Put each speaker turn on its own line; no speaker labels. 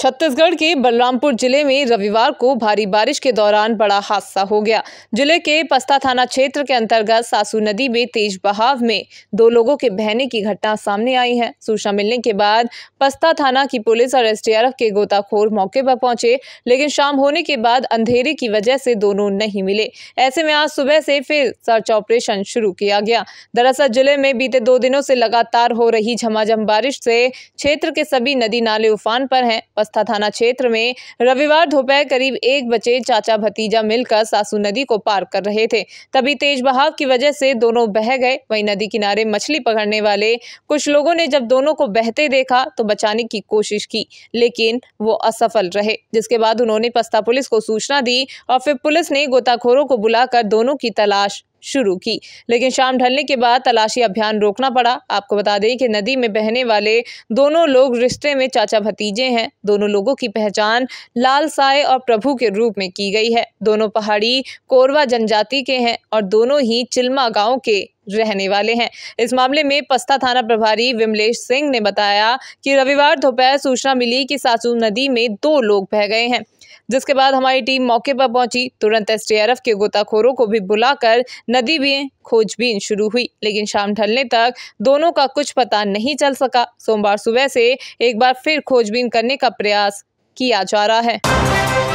छत्तीसगढ़ के बलरामपुर जिले में रविवार को भारी बारिश के दौरान बड़ा हादसा हो गया जिले के पस्ता थाना क्षेत्र के अंतर्गत सासू नदी में तेज बहाव में दो लोगों के बहने की घटना सामने आई है सूचना मिलने के बाद पस्ता थाना की पुलिस और एसडीआरएफ के गोताखोर मौके पर पहुंचे लेकिन शाम होने के बाद अंधेरे की वजह से दोनों नहीं मिले ऐसे में आज सुबह से फिर सर्च ऑपरेशन शुरू किया गया दरअसल जिले में बीते दो दिनों से लगातार हो रही झमाझम बारिश से क्षेत्र के सभी नदी नाले उफान पर हैं बस्ता थाना क्षेत्र में रविवार दोपहर करीब एक बजे चाचा भतीजा मिलकर सासू नदी को पार कर रहे थे तभी तेज बहाव की वजह से दोनों बह गए वहीं नदी किनारे मछली पकड़ने वाले कुछ लोगों ने जब दोनों को बहते देखा तो बचाने की कोशिश की लेकिन वो असफल रहे जिसके बाद उन्होंने पस्ता पुलिस को सूचना दी और फिर पुलिस ने गोताखोरों को बुलाकर दोनों की तलाश शुरू की लेकिन शाम ढलने के बाद तलाशी अभियान रोकना पड़ा आपको बता दें कि नदी में बहने वाले दोनों लोग रिश्ते में चाचा भतीजे हैं दोनों लोगों की पहचान लाल साय और प्रभु के रूप में की गई है दोनों पहाड़ी कोरवा जनजाति के हैं और दोनों ही चिल्मा गांव के रहने वाले हैं इस मामले में पस्ता थाना प्रभारी विमलेश सिंह ने बताया कि रविवार दोपहर सूचना मिली कि सासू नदी में दो लोग बह गए हैं जिसके बाद हमारी टीम मौके पर पहुंची तुरंत एस के गोताखोरों को भी बुलाकर नदी में खोजबीन शुरू हुई लेकिन शाम ढलने तक दोनों का कुछ पता नहीं चल सका सोमवार सुबह से एक बार फिर खोजबीन करने का प्रयास किया जा रहा है